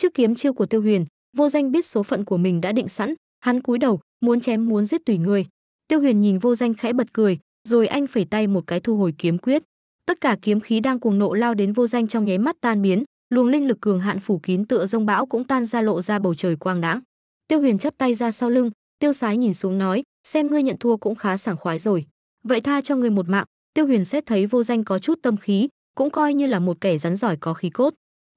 Trước kiếm chiêu của Tiêu Huyền, vô danh biết số phận của mình đã định sẵn, hắn cúi đầu, muốn chém muốn giết tùy người. Tiêu Huyền nhìn vô danh khẽ bật cười, rồi anh phẩy tay một cái thu hồi kiếm quyết. Tất cả kiếm khí đang cuồng nộ lao đến vô danh trong nháy mắt tan biến, luồng linh lực cường hạn phủ kín tựa rông bão cũng tan ra lộ ra bầu trời quang đãng. Tiêu Huyền chắp tay ra sau lưng, Tiêu Sái nhìn xuống nói, xem ngươi nhận thua cũng khá sảng khoái rồi, vậy tha cho ngươi một mạng. Tiêu Huyền xét thấy vô danh có chút tâm khí, cũng coi như là một kẻ rắn giỏi có khí cốt.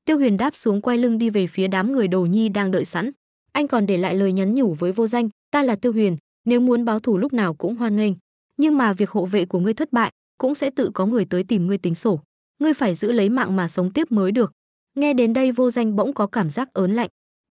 Tiêu Huyền đáp xuống quay lưng đi về phía đám người Đồ Nhi đang đợi sẵn. Anh còn để lại lời nhắn nhủ với Vô Danh, "Ta là Tiêu Huyền, nếu muốn báo thù lúc nào cũng hoan nghênh, nhưng mà việc hộ vệ của ngươi thất bại, cũng sẽ tự có người tới tìm ngươi tính sổ. Ngươi phải giữ lấy mạng mà sống tiếp mới được." Nghe đến đây Vô Danh bỗng có cảm giác ớn lạnh.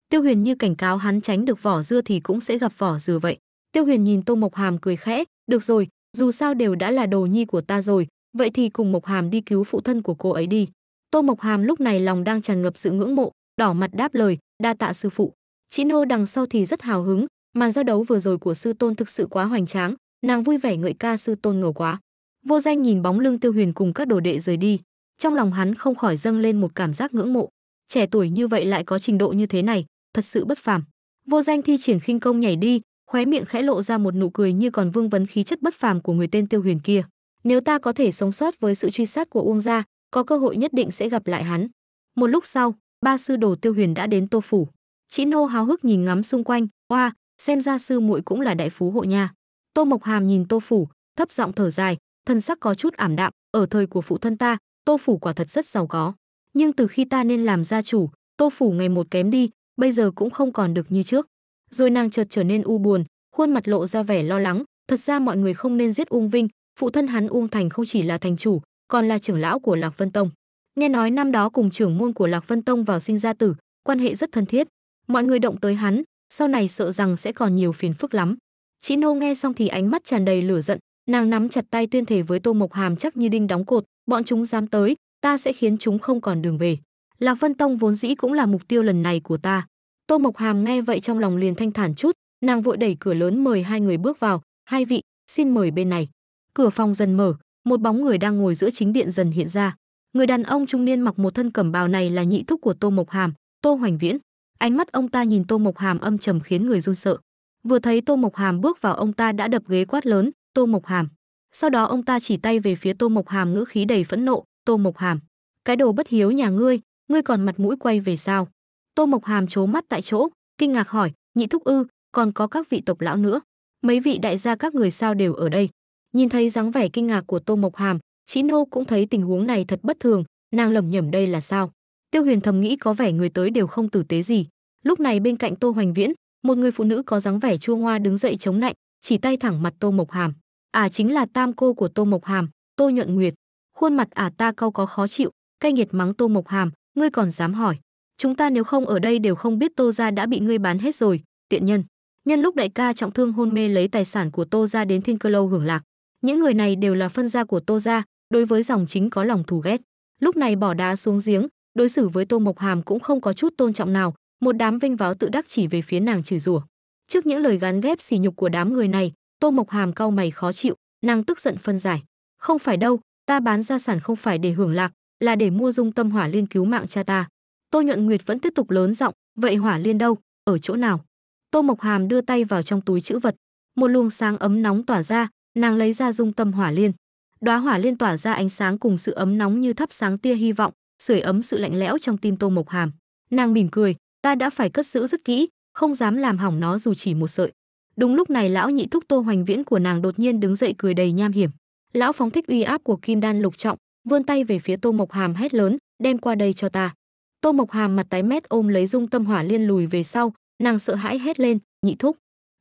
Tiêu Huyền như cảnh cáo hắn tránh được vỏ dưa thì cũng sẽ gặp vỏ dừa vậy. Tiêu Huyền nhìn Tô Mộc Hàm cười khẽ, "Được rồi, dù sao đều đã là đồ nhi của ta rồi, vậy thì cùng Mộc Hàm đi cứu phụ thân của cô ấy đi." Tô Mộc Hàm lúc này lòng đang tràn ngập sự ngưỡng mộ, đỏ mặt đáp lời, đa tạ sư phụ. Chị nô đằng sau thì rất hào hứng, màn giao đấu vừa rồi của sư tôn thực sự quá hoành tráng, nàng vui vẻ ngợi ca sư tôn ngầu quá. Vô Danh nhìn bóng lưng Tiêu Huyền cùng các đồ đệ rời đi, trong lòng hắn không khỏi dâng lên một cảm giác ngưỡng mộ, trẻ tuổi như vậy lại có trình độ như thế này, thật sự bất phàm. Vô Danh thi triển khinh công nhảy đi, khóe miệng khẽ lộ ra một nụ cười như còn vương vấn khí chất bất phàm của người tên Tiêu Huyền kia. Nếu ta có thể sống sót với sự truy sát của Uông gia, có cơ hội nhất định sẽ gặp lại hắn. Một lúc sau, ba sư đồ Tiêu Huyền đã đến Tô phủ. Chỉ nô háo hức nhìn ngắm xung quanh, oa, xem ra sư muội cũng là đại phú hộ nha. Tô Mộc Hàm nhìn Tô phủ, thấp giọng thở dài, thân sắc có chút ảm đạm, ở thời của phụ thân ta, Tô phủ quả thật rất giàu có, nhưng từ khi ta nên làm gia chủ, Tô phủ ngày một kém đi, bây giờ cũng không còn được như trước. Rồi nàng chợt trở nên u buồn, khuôn mặt lộ ra vẻ lo lắng, thật ra mọi người không nên giết ung Vinh, phụ thân hắn ung Thành không chỉ là thành chủ, còn là trưởng lão của Lạc Vân Tông. Nghe nói năm đó cùng trưởng môn của Lạc Vân Tông vào sinh ra tử, quan hệ rất thân thiết. Mọi người động tới hắn, sau này sợ rằng sẽ còn nhiều phiền phức lắm. Chị Nô nghe xong thì ánh mắt tràn đầy lửa giận, nàng nắm chặt tay tuyên thể với Tô Mộc Hàm chắc như đinh đóng cột, bọn chúng dám tới, ta sẽ khiến chúng không còn đường về. Lạc Vân Tông vốn dĩ cũng là mục tiêu lần này của ta. Tô Mộc Hàm nghe vậy trong lòng liền thanh thản chút, nàng vội đẩy cửa lớn mời hai người bước vào, hai vị, xin mời bên này. Cửa phòng dần mở, một bóng người đang ngồi giữa chính điện dần hiện ra người đàn ông trung niên mặc một thân cẩm bào này là nhị thúc của tô mộc hàm tô hoành viễn ánh mắt ông ta nhìn tô mộc hàm âm trầm khiến người run sợ vừa thấy tô mộc hàm bước vào ông ta đã đập ghế quát lớn tô mộc hàm sau đó ông ta chỉ tay về phía tô mộc hàm ngữ khí đầy phẫn nộ tô mộc hàm cái đồ bất hiếu nhà ngươi ngươi còn mặt mũi quay về sao tô mộc hàm trố mắt tại chỗ kinh ngạc hỏi nhị thúc ư còn có các vị tộc lão nữa mấy vị đại gia các người sao đều ở đây Nhìn thấy dáng vẻ kinh ngạc của Tô Mộc Hàm, Chí Nô cũng thấy tình huống này thật bất thường, nàng lẩm nhẩm đây là sao? Tiêu Huyền thầm nghĩ có vẻ người tới đều không tử tế gì. Lúc này bên cạnh Tô Hoành Viễn, một người phụ nữ có dáng vẻ chua ngoa đứng dậy chống nạnh, chỉ tay thẳng mặt Tô Mộc Hàm. À chính là tam cô của Tô Mộc Hàm, Tô Nhuận Nguyệt. Khuôn mặt à ta cau có khó chịu, cay nghiệt mắng Tô Mộc Hàm, ngươi còn dám hỏi? Chúng ta nếu không ở đây đều không biết Tô gia đã bị ngươi bán hết rồi, tiện nhân. Nhân lúc đại ca trọng thương hôn mê lấy tài sản của Tô gia đến Thiên Cơ lâu hưởng lạc, những người này đều là phân gia của Tô gia, đối với dòng chính có lòng thù ghét. Lúc này bỏ đá xuống giếng, đối xử với Tô Mộc Hàm cũng không có chút tôn trọng nào, một đám vinh váo tự đắc chỉ về phía nàng chửi rủa. Trước những lời gắn ghép sỉ nhục của đám người này, Tô Mộc Hàm cau mày khó chịu, nàng tức giận phân giải. Không phải đâu, ta bán gia sản không phải để hưởng lạc, là để mua dung tâm hỏa liên cứu mạng cha ta. Tô Nhuận Nguyệt vẫn tiếp tục lớn giọng, vậy hỏa liên đâu, ở chỗ nào? Tô Mộc Hàm đưa tay vào trong túi chữ vật, một luồng sáng ấm nóng tỏa ra, nàng lấy ra dung tâm hỏa liên đóa hỏa liên tỏa ra ánh sáng cùng sự ấm nóng như thắp sáng tia hy vọng sưởi ấm sự lạnh lẽo trong tim tô mộc hàm nàng mỉm cười ta đã phải cất giữ rất kỹ không dám làm hỏng nó dù chỉ một sợi đúng lúc này lão nhị thúc tô hoành viễn của nàng đột nhiên đứng dậy cười đầy nham hiểm lão phóng thích uy áp của kim đan lục trọng vươn tay về phía tô mộc hàm hét lớn đem qua đây cho ta tô mộc hàm mặt tái mét ôm lấy dung tâm hỏa liên lùi về sau nàng sợ hãi hét lên nhị thúc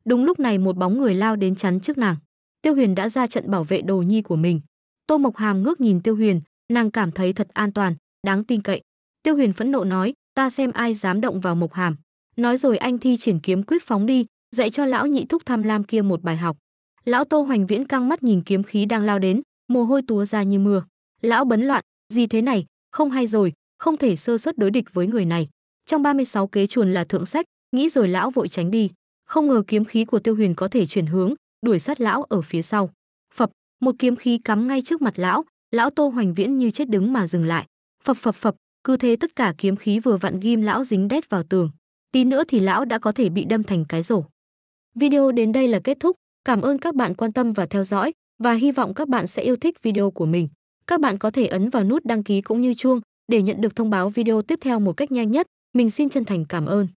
đúng lúc này một bóng người lao đến chắn trước nàng Tiêu Huyền đã ra trận bảo vệ đồ nhi của mình. Tô Mộc Hàm ngước nhìn Tiêu Huyền, nàng cảm thấy thật an toàn, đáng tin cậy. Tiêu Huyền phẫn nộ nói, ta xem ai dám động vào Mộc Hàm. Nói rồi anh thi triển kiếm quyết phóng đi, dạy cho lão nhị thúc tham lam kia một bài học. Lão Tô Hoành Viễn căng mắt nhìn kiếm khí đang lao đến, mồ hôi túa ra như mưa. Lão bấn loạn, gì thế này, không hay rồi, không thể sơ suất đối địch với người này. Trong 36 kế chuồn là thượng sách, nghĩ rồi lão vội tránh đi. Không ngờ kiếm khí của Tiêu Huyền có thể chuyển hướng, đuổi sát lão ở phía sau. Phập, một kiếm khí cắm ngay trước mặt lão, lão Tô Hoành Viễn như chết đứng mà dừng lại. Phập phập phập, cứ thế tất cả kiếm khí vừa vặn ghim lão dính đét vào tường. Tí nữa thì lão đã có thể bị đâm thành cái rổ. Video đến đây là kết thúc, cảm ơn các bạn quan tâm và theo dõi và hy vọng các bạn sẽ yêu thích video của mình. Các bạn có thể ấn vào nút đăng ký cũng như chuông để nhận được thông báo video tiếp theo một cách nhanh nhất. Mình xin chân thành cảm ơn.